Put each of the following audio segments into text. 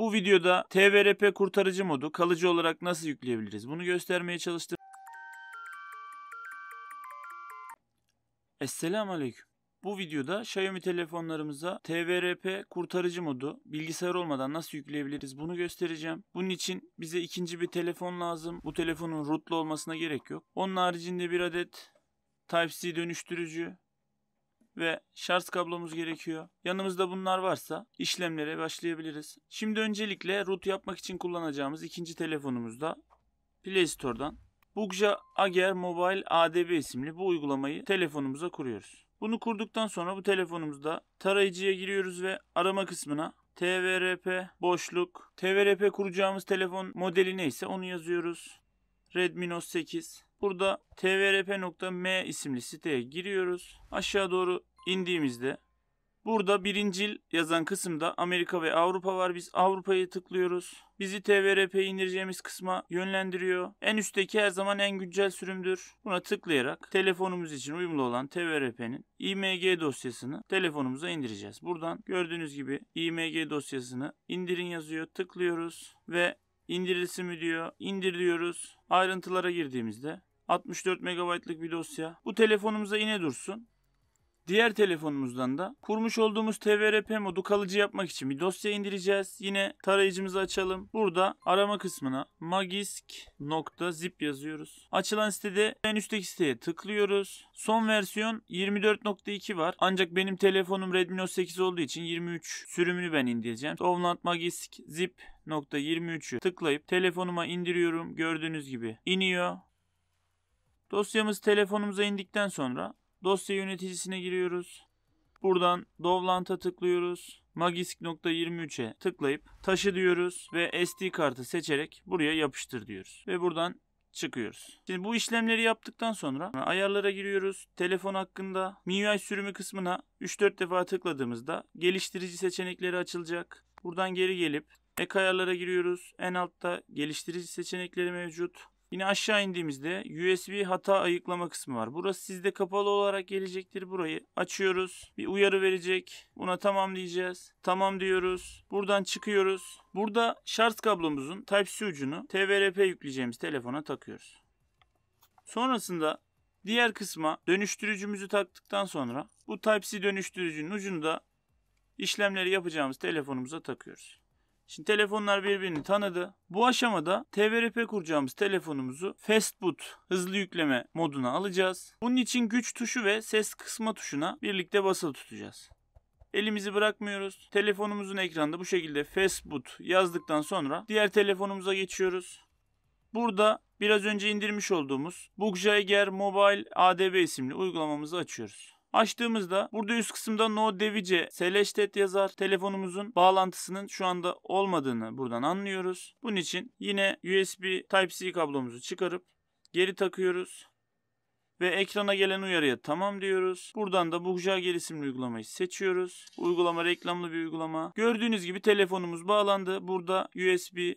Bu videoda TVRP kurtarıcı modu kalıcı olarak nasıl yükleyebiliriz bunu göstermeye çalıştım. Esselamu Aleyküm. Bu videoda Xiaomi telefonlarımıza TVRP kurtarıcı modu bilgisayar olmadan nasıl yükleyebiliriz bunu göstereceğim. Bunun için bize ikinci bir telefon lazım. Bu telefonun rootlu olmasına gerek yok. Onun haricinde bir adet Type-C dönüştürücü, ve şarj kablomuz gerekiyor. Yanımızda bunlar varsa işlemlere başlayabiliriz. Şimdi öncelikle root yapmak için kullanacağımız ikinci telefonumuzda Play Store'dan Bugja Ager Mobile ADB isimli bu uygulamayı telefonumuza kuruyoruz. Bunu kurduktan sonra bu telefonumuzda tarayıcıya giriyoruz ve arama kısmına TVRP boşluk TVRP kuracağımız telefon modeli neyse onu yazıyoruz. Redmi Note 8. Burada tvrp.m isimli siteye giriyoruz. Aşağı doğru indiğimizde burada birincil yazan kısımda Amerika ve Avrupa var. Biz Avrupa'yı tıklıyoruz. Bizi TVRP indireceğimiz kısma yönlendiriyor. En üstteki her zaman en güncel sürümdür. Buna tıklayarak telefonumuz için uyumlu olan TVRP'nin IMG dosyasını telefonumuza indireceğiz. Buradan gördüğünüz gibi IMG dosyasını indirin yazıyor. Tıklıyoruz ve indirilsi mi diyor. İndir diyoruz. Ayrıntılara girdiğimizde 64 MB'lık bir dosya. Bu telefonumuza yine dursun. Diğer telefonumuzdan da kurmuş olduğumuz TVRP modu kalıcı yapmak için bir dosya indireceğiz. Yine tarayıcımızı açalım. Burada arama kısmına magisk.zip yazıyoruz. Açılan sitede en üstteki siteye tıklıyoruz. Son versiyon 24.2 var. Ancak benim telefonum Redmi Note 8 olduğu için 23 sürümünü ben indireceğim. Download magisk zip .23'ü tıklayıp telefonuma indiriyorum. Gördüğünüz gibi iniyor. Dosyamız telefonumuza indikten sonra Dosya yöneticisine giriyoruz. Buradan Dovlant'a tıklıyoruz. Magisk.23'e tıklayıp taşı diyoruz ve SD kartı seçerek buraya yapıştır diyoruz. Ve buradan çıkıyoruz. Şimdi bu işlemleri yaptıktan sonra ayarlara giriyoruz. Telefon hakkında MIUI sürümü kısmına 3-4 defa tıkladığımızda geliştirici seçenekleri açılacak. Buradan geri gelip ek ayarlara giriyoruz. En altta geliştirici seçenekleri mevcut. Yine aşağı indiğimizde USB hata ayıklama kısmı var. Burası sizde kapalı olarak gelecektir. Burayı açıyoruz. Bir uyarı verecek. Buna tamam diyeceğiz. Tamam diyoruz. Buradan çıkıyoruz. Burada şarj kablomuzun Type-C ucunu TVRP yükleyeceğimiz telefona takıyoruz. Sonrasında diğer kısma dönüştürücümüzü taktıktan sonra bu Type-C dönüştürücünün ucunu da işlemleri yapacağımız telefonumuza takıyoruz. Şimdi telefonlar birbirini tanıdı. Bu aşamada TVRP kuracağımız telefonumuzu fast boot hızlı yükleme moduna alacağız. Bunun için güç tuşu ve ses kısma tuşuna birlikte basılı tutacağız. Elimizi bırakmıyoruz. Telefonumuzun ekranda bu şekilde fast boot yazdıktan sonra diğer telefonumuza geçiyoruz. Burada biraz önce indirmiş olduğumuz Bookjaeger Mobile ADB isimli uygulamamızı açıyoruz. Açtığımızda burada üst kısımda no device selestet yazar. Telefonumuzun bağlantısının şu anda olmadığını buradan anlıyoruz. Bunun için yine USB Type-C kablomuzu çıkarıp geri takıyoruz ve ekrana gelen uyarıya tamam diyoruz. Buradan da Buhca gerisimli uygulamayı seçiyoruz. Uygulama reklamlı bir uygulama. Gördüğünüz gibi telefonumuz bağlandı. Burada USB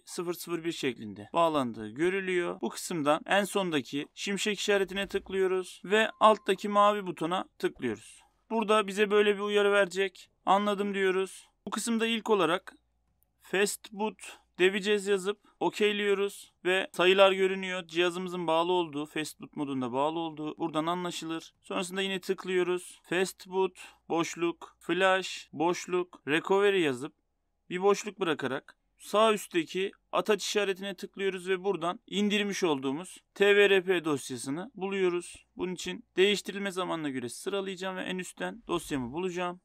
001 şeklinde bağlandığı görülüyor. Bu kısımdan en sondaki şimşek işaretine tıklıyoruz ve alttaki mavi butona tıklıyoruz. Burada bize böyle bir uyarı verecek. Anladım diyoruz. Bu kısımda ilk olarak Fastboot Devicez yazıp okeyliyoruz ve sayılar görünüyor. Cihazımızın bağlı olduğu, fastboot modunda bağlı olduğu buradan anlaşılır. Sonrasında yine tıklıyoruz. Fastboot, boşluk, flash, boşluk, recovery yazıp bir boşluk bırakarak sağ üstteki ataç işaretine tıklıyoruz ve buradan indirmiş olduğumuz tvrp dosyasını buluyoruz. Bunun için değiştirilme zamanına göre sıralayacağım ve en üstten dosyamı bulacağım.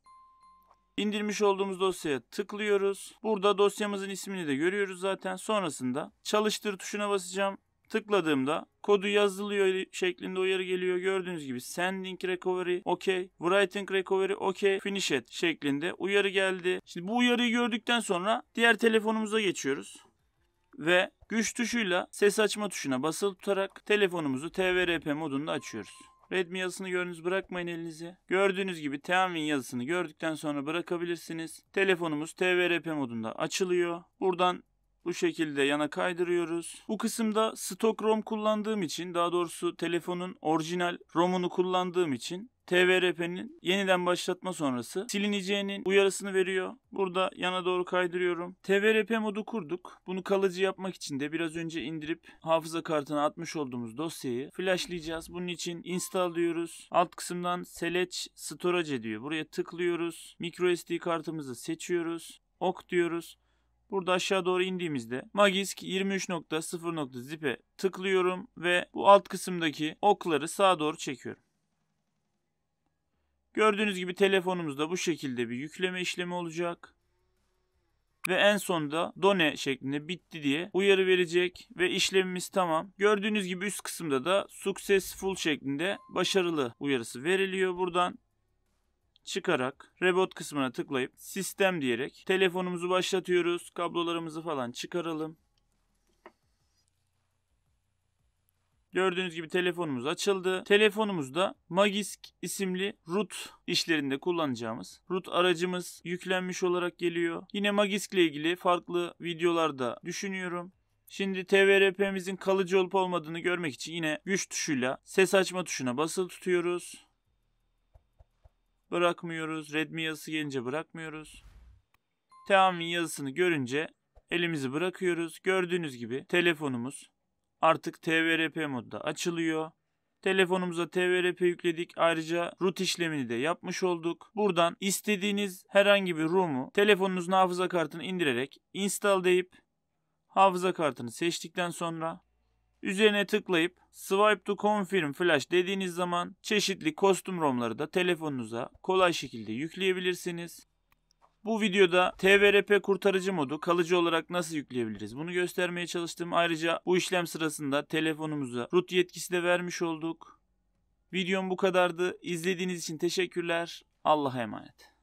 İndirmiş olduğumuz dosyaya tıklıyoruz. Burada dosyamızın ismini de görüyoruz zaten. Sonrasında çalıştır tuşuna basacağım. Tıkladığımda kodu yazılıyor şeklinde uyarı geliyor. Gördüğünüz gibi sending recovery okay, writing recovery okay, finish it şeklinde uyarı geldi. Şimdi bu uyarıyı gördükten sonra diğer telefonumuza geçiyoruz ve güç tuşuyla ses açma tuşuna basılı tutarak telefonumuzu TVRP modunda açıyoruz. Redmi yazısını gördünüz bırakmayın elinizi. Gördüğünüz gibi Teamwin yazısını gördükten sonra bırakabilirsiniz. Telefonumuz TVRP modunda açılıyor. Buradan bu şekilde yana kaydırıyoruz. Bu kısımda stok ROM kullandığım için daha doğrusu telefonun orijinal ROM'unu kullandığım için TVRP'nin yeniden başlatma sonrası silineceğinin uyarısını veriyor. Burada yana doğru kaydırıyorum. TVRP modu kurduk. Bunu kalıcı yapmak için de biraz önce indirip hafıza kartına atmış olduğumuz dosyayı flashlayacağız. Bunun için install diyoruz. Alt kısımdan select storage diyor. Buraya tıklıyoruz. Micro SD kartımızı seçiyoruz. Ok diyoruz. Burada aşağı doğru indiğimizde Magisk 23.0.zip'e tıklıyorum ve bu alt kısımdaki okları sağa doğru çekiyorum. Gördüğünüz gibi telefonumuzda bu şekilde bir yükleme işlemi olacak. Ve en sonunda done şeklinde bitti diye uyarı verecek ve işlemimiz tamam. Gördüğünüz gibi üst kısımda da successful şeklinde başarılı uyarısı veriliyor. Buradan çıkarak rebot kısmına tıklayıp sistem diyerek telefonumuzu başlatıyoruz. Kablolarımızı falan çıkaralım. Gördüğünüz gibi telefonumuz açıldı. Telefonumuzda Magisk isimli root işlerinde kullanacağımız root aracımız yüklenmiş olarak geliyor. Yine Magisk ile ilgili farklı videolarda düşünüyorum. Şimdi TVRP'mizin kalıcı olup olmadığını görmek için yine güç tuşuyla ses açma tuşuna basılı tutuyoruz. Bırakmıyoruz. Redmi yazısı gelince bırakmıyoruz. Teamin yazısını görünce elimizi bırakıyoruz. Gördüğünüz gibi telefonumuz artık TVRP modda açılıyor. Telefonumuza TVRP yükledik. Ayrıca root işlemini de yapmış olduk. Buradan istediğiniz herhangi bir ROM'u telefonunuzun hafıza kartını indirerek install deyip hafıza kartını seçtikten sonra üzerine tıklayıp swipe to confirm flash dediğiniz zaman çeşitli kostüm ROM'ları da telefonunuza kolay şekilde yükleyebilirsiniz. Bu videoda TVRP kurtarıcı modu kalıcı olarak nasıl yükleyebiliriz bunu göstermeye çalıştım. Ayrıca bu işlem sırasında telefonumuza root yetkisi de vermiş olduk. Videom bu kadardı. İzlediğiniz için teşekkürler. Allah'a emanet.